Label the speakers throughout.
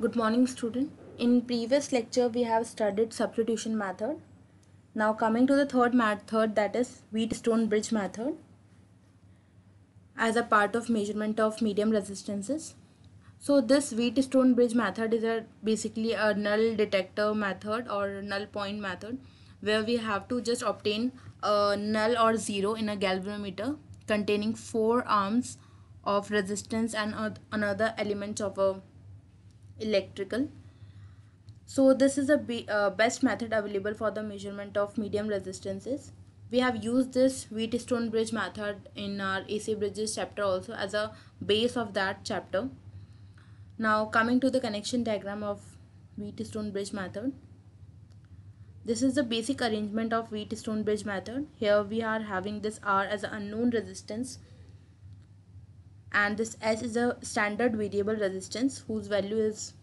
Speaker 1: Good morning student. In previous lecture we have studied substitution method. Now coming to the third method that is Wheatstone bridge method as a part of measurement of medium resistances. So this Wheatstone bridge method is a basically a null detector method or null point method where we have to just obtain a null or zero in a galvanometer containing four arms of resistance and another element of a electrical so this is a be, uh, best method available for the measurement of medium resistances we have used this Wheatstone bridge method in our AC bridges chapter also as a base of that chapter now coming to the connection diagram of Wheatstone bridge method this is the basic arrangement of Wheatstone bridge method here we are having this R as an unknown resistance and this S is a standard variable resistance whose value is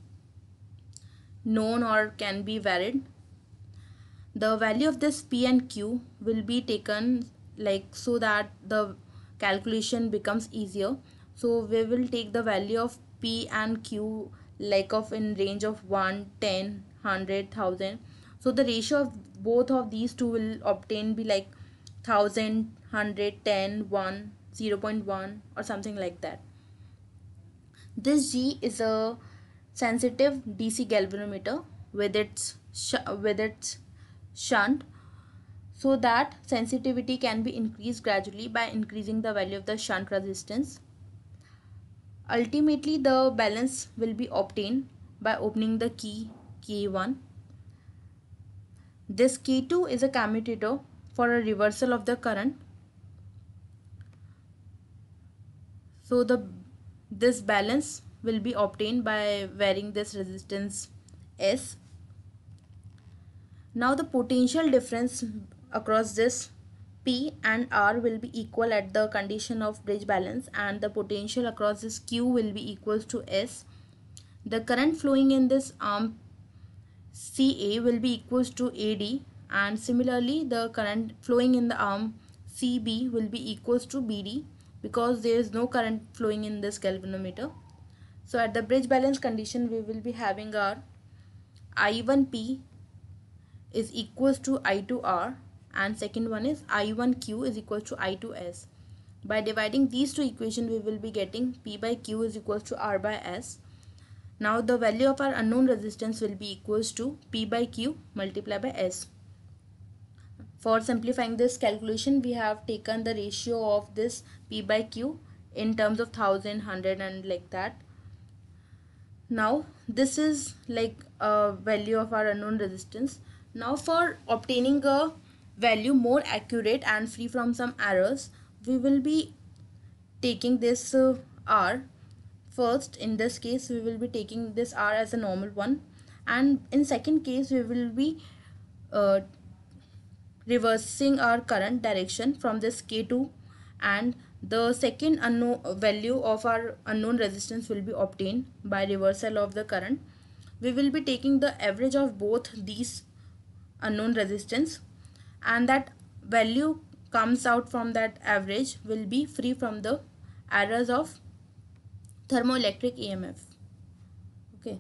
Speaker 1: known or can be varied. The value of this P and Q will be taken like so that the calculation becomes easier. So we will take the value of P and Q like of in range of 1, 10, 100, 1000. So the ratio of both of these two will obtain be like 1000, 1, 0.1 or something like that. This G is a sensitive DC galvanometer with its with its shunt so that sensitivity can be increased gradually by increasing the value of the shunt resistance. Ultimately the balance will be obtained by opening the key K1. This K2 is a commutator for a reversal of the current so the this balance will be obtained by varying this resistance S. Now the potential difference across this P and R will be equal at the condition of bridge balance and the potential across this Q will be equal to S. The current flowing in this arm CA will be equal to AD and similarly the current flowing in the arm CB will be equal to BD because there is no current flowing in this galvanometer. So at the bridge balance condition we will be having our I1P is equals to I2R and second one is I1Q is equals to I2S. By dividing these two equations we will be getting P by Q is equals to R by S. Now the value of our unknown resistance will be equals to P by Q multiplied by S. For simplifying this calculation, we have taken the ratio of this P by Q in terms of 1000, 100 and like that. Now, this is like a value of our unknown resistance. Now, for obtaining a value more accurate and free from some errors, we will be taking this uh, R. First, in this case, we will be taking this R as a normal one. And in second case, we will be uh, reversing our current direction from this K2 and the second unknown value of our unknown resistance will be obtained by reversal of the current. We will be taking the average of both these unknown resistance and that value comes out from that average will be free from the errors of thermoelectric EMF. Okay.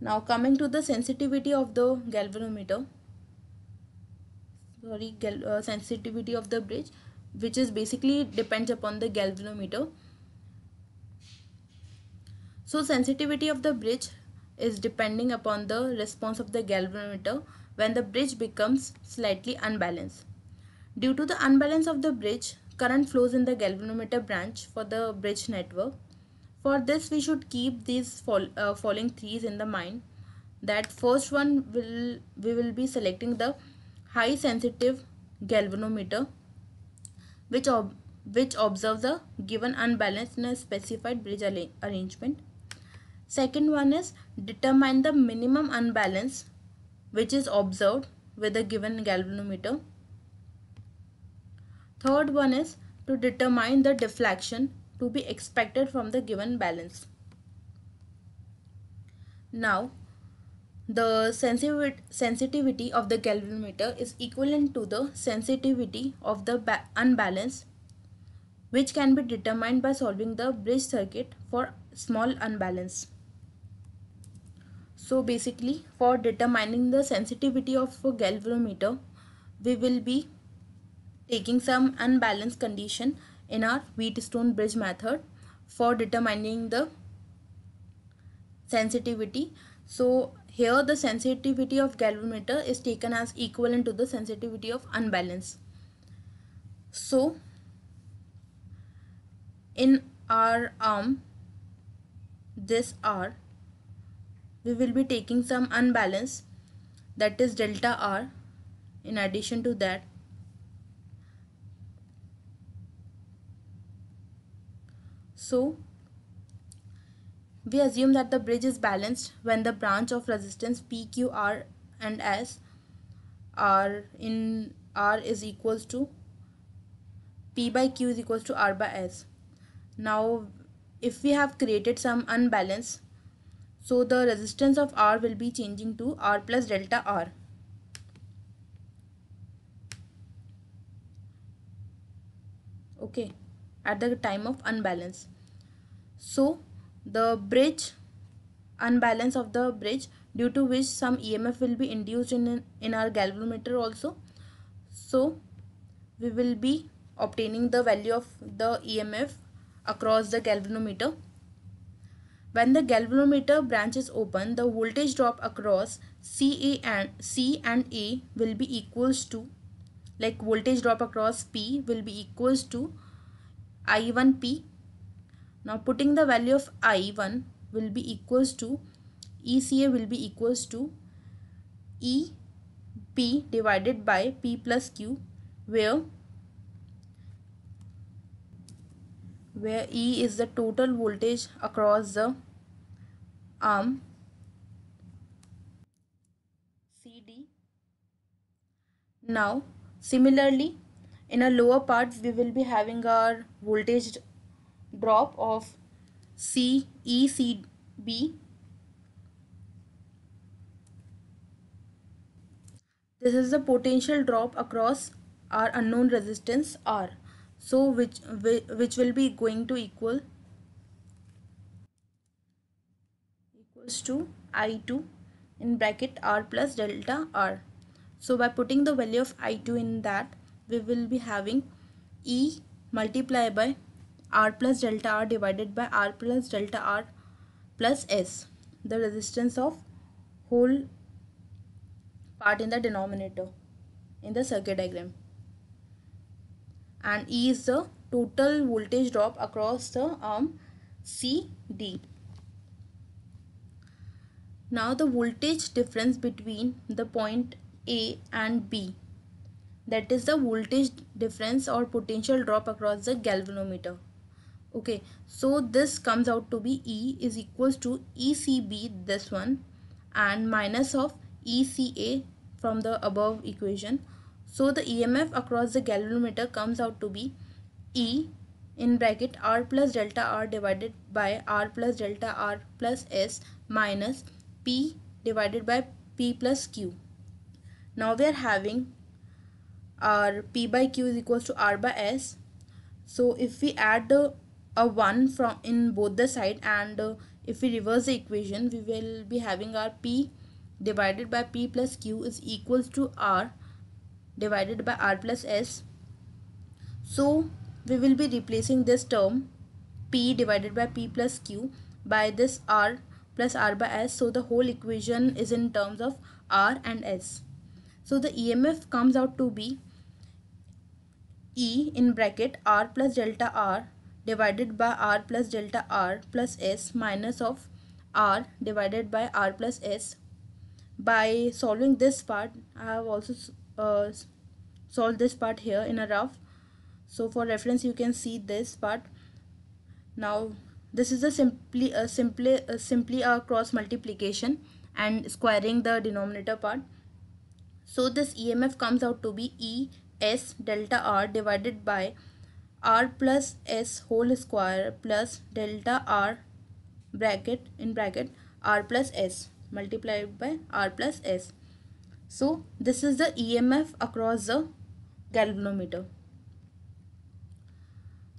Speaker 1: Now coming to the sensitivity of the galvanometer sorry uh, sensitivity of the bridge which is basically depends upon the galvanometer so sensitivity of the bridge is depending upon the response of the galvanometer when the bridge becomes slightly unbalanced due to the unbalance of the bridge current flows in the galvanometer branch for the bridge network for this we should keep these fall, uh, following threes in the mind that first one will we will be selecting the high sensitive galvanometer which, ob which observes a given unbalanced in a specified bridge arrangement. Second one is determine the minimum unbalance which is observed with a given galvanometer. Third one is to determine the deflection to be expected from the given balance. Now the sensitivity of the galvanometer is equivalent to the sensitivity of the unbalance which can be determined by solving the bridge circuit for small unbalance. So basically for determining the sensitivity of a galvanometer we will be taking some unbalanced condition in our Wheatstone bridge method for determining the sensitivity. So here the sensitivity of galvanometer is taken as equivalent to the sensitivity of unbalance. So in our arm this R we will be taking some unbalance that is delta R in addition to that so we assume that the bridge is balanced when the branch of resistance PQR and S are in R is equals to P by Q is equals to R by S. Now if we have created some unbalance so the resistance of R will be changing to R plus delta R. Okay at the time of unbalance. So the bridge unbalance of the bridge due to which some EMF will be induced in, in our galvanometer also. So we will be obtaining the value of the EMF across the galvanometer. When the galvanometer branch is open, the voltage drop across CA and C and A will be equals to like voltage drop across P will be equals to I1P now putting the value of I1 will be equals to ECA will be equals to EP divided by P plus Q where where E is the total voltage across the arm CD. Now similarly in a lower part we will be having our voltage drop of CECB. This is the potential drop across our unknown resistance R. So which, which will be going to equal equals to I2 in bracket R plus delta R. So by putting the value of I2 in that, we will be having E multiplied by r plus delta r divided by r plus delta r plus s the resistance of whole part in the denominator in the circuit diagram and E is the total voltage drop across the arm CD. Now the voltage difference between the point A and B that is the voltage difference or potential drop across the galvanometer okay so this comes out to be E is equals to ECB this one and minus of ECA from the above equation so the EMF across the galvanometer comes out to be E in bracket R plus delta R divided by R plus delta R plus S minus P divided by P plus Q now we are having our P by Q is equals to R by S so if we add the a 1 from in both the side and uh, if we reverse the equation we will be having our p divided by p plus q is equals to r divided by r plus s so we will be replacing this term p divided by p plus q by this r plus r by s so the whole equation is in terms of r and s so the emf comes out to be e in bracket r plus delta r divided by r plus delta r plus s minus of r divided by r plus s. By solving this part, I have also uh, solved this part here in a rough. So for reference, you can see this part. Now this is a simply a simply a simply a cross multiplication and squaring the denominator part. So this EMF comes out to be E S delta R divided by r plus s whole square plus delta r bracket in bracket r plus s multiplied by r plus s. So this is the EMF across the galvanometer.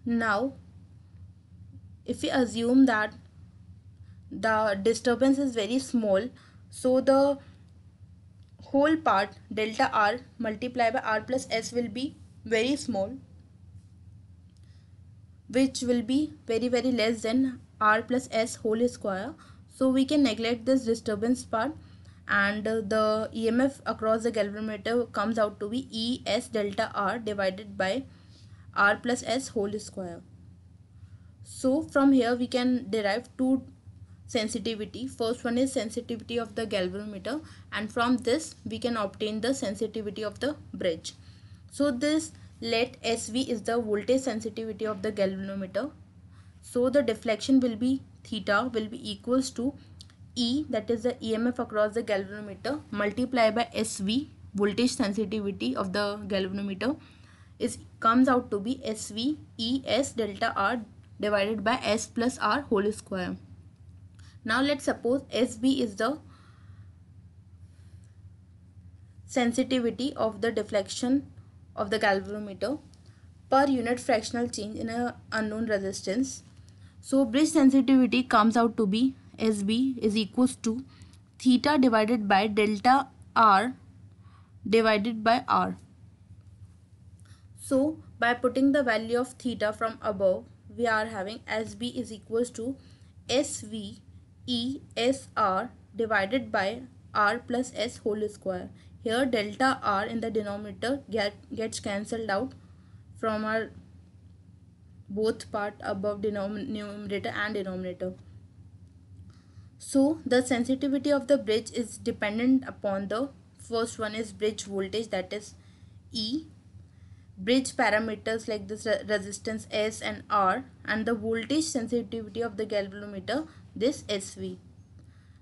Speaker 1: Now if we assume that the disturbance is very small so the whole part delta r multiplied by r plus s will be very small which will be very very less than r plus s whole square so we can neglect this disturbance part and uh, the EMF across the galvanometer comes out to be E S delta R divided by R plus S whole square. So from here we can derive two sensitivity. First one is sensitivity of the galvanometer and from this we can obtain the sensitivity of the bridge. So this let SV is the voltage sensitivity of the galvanometer. So the deflection will be theta will be equals to E that is the EMF across the galvanometer multiplied by SV voltage sensitivity of the galvanometer is comes out to be SV ES delta R divided by S plus R whole square. Now let's suppose SB is the sensitivity of the deflection of the galvanometer per unit fractional change in an unknown resistance. So bridge sensitivity comes out to be SB is equals to theta divided by delta R divided by R. So by putting the value of theta from above we are having SB is equals to SV ESR divided by R plus S whole square here delta r in the denominator get, gets cancelled out from our both part above numerator and denominator. So the sensitivity of the bridge is dependent upon the first one is bridge voltage that is E bridge parameters like this resistance S and R and the voltage sensitivity of the galvanometer this SV.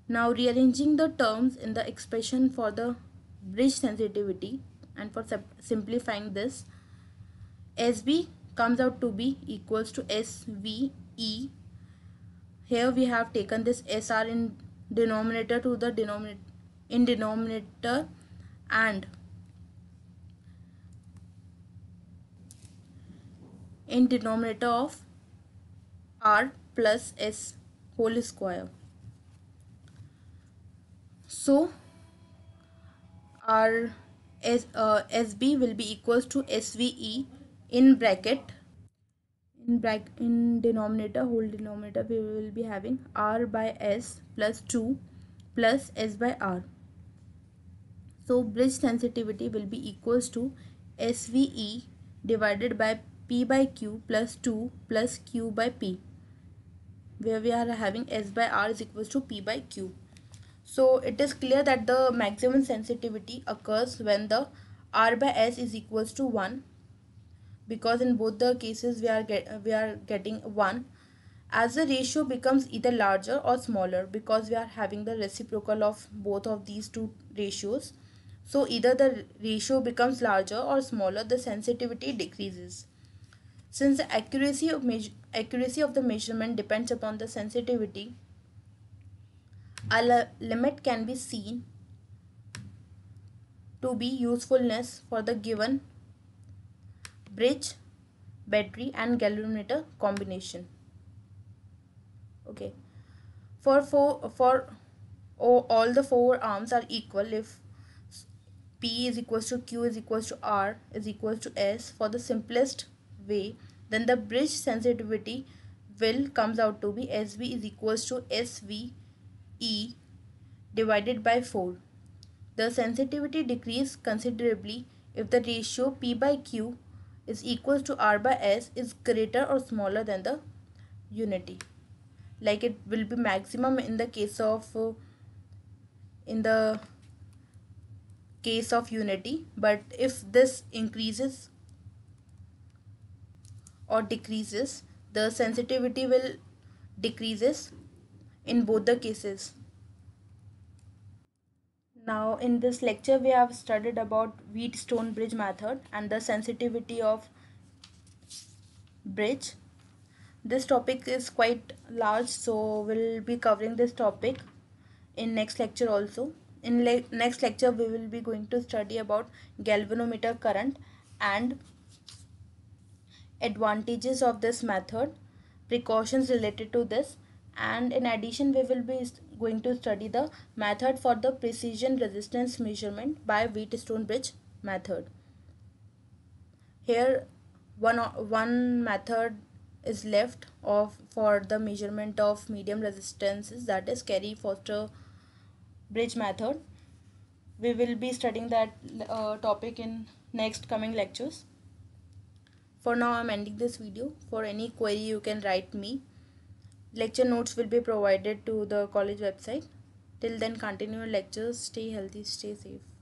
Speaker 1: Now rearranging the terms in the expression for the bridge sensitivity and for simplifying this SB comes out to be equals to SVE here we have taken this SR in denominator to the denominator in denominator and in denominator of r plus s whole square. So our uh, SB will be equals to SVE in bracket in bracket in denominator whole denominator we will be having R by S plus 2 plus S by R. So bridge sensitivity will be equals to SVE divided by P by Q plus 2 plus Q by P where we are having S by R is equals to P by Q. So it is clear that the maximum sensitivity occurs when the R by S is equals to 1 because in both the cases we are, get, we are getting 1 as the ratio becomes either larger or smaller because we are having the reciprocal of both of these two ratios. So either the ratio becomes larger or smaller, the sensitivity decreases. Since the accuracy of, accuracy of the measurement depends upon the sensitivity, a limit can be seen to be usefulness for the given bridge, battery and galvanometer combination. Okay. For, four, for oh, all the four arms are equal if P is equals to Q is equals to R is equals to S for the simplest way then the bridge sensitivity will comes out to be S V is equals to SV E divided by 4. The sensitivity decreases considerably if the ratio P by Q is equal to R by S is greater or smaller than the unity. Like it will be maximum in the case of uh, in the case of unity but if this increases or decreases the sensitivity will decreases in both the cases. Now in this lecture we have studied about Wheatstone bridge method and the sensitivity of bridge. This topic is quite large so we'll be covering this topic in next lecture also. In le next lecture we will be going to study about galvanometer current and advantages of this method, precautions related to this and in addition we will be going to study the method for the precision resistance measurement by Wheatstone Bridge method. Here one, one method is left of for the measurement of medium resistances that is Kerry Foster Bridge method. We will be studying that uh, topic in next coming lectures. For now I am ending this video. For any query you can write me lecture notes will be provided to the college website till then continue lectures stay healthy stay safe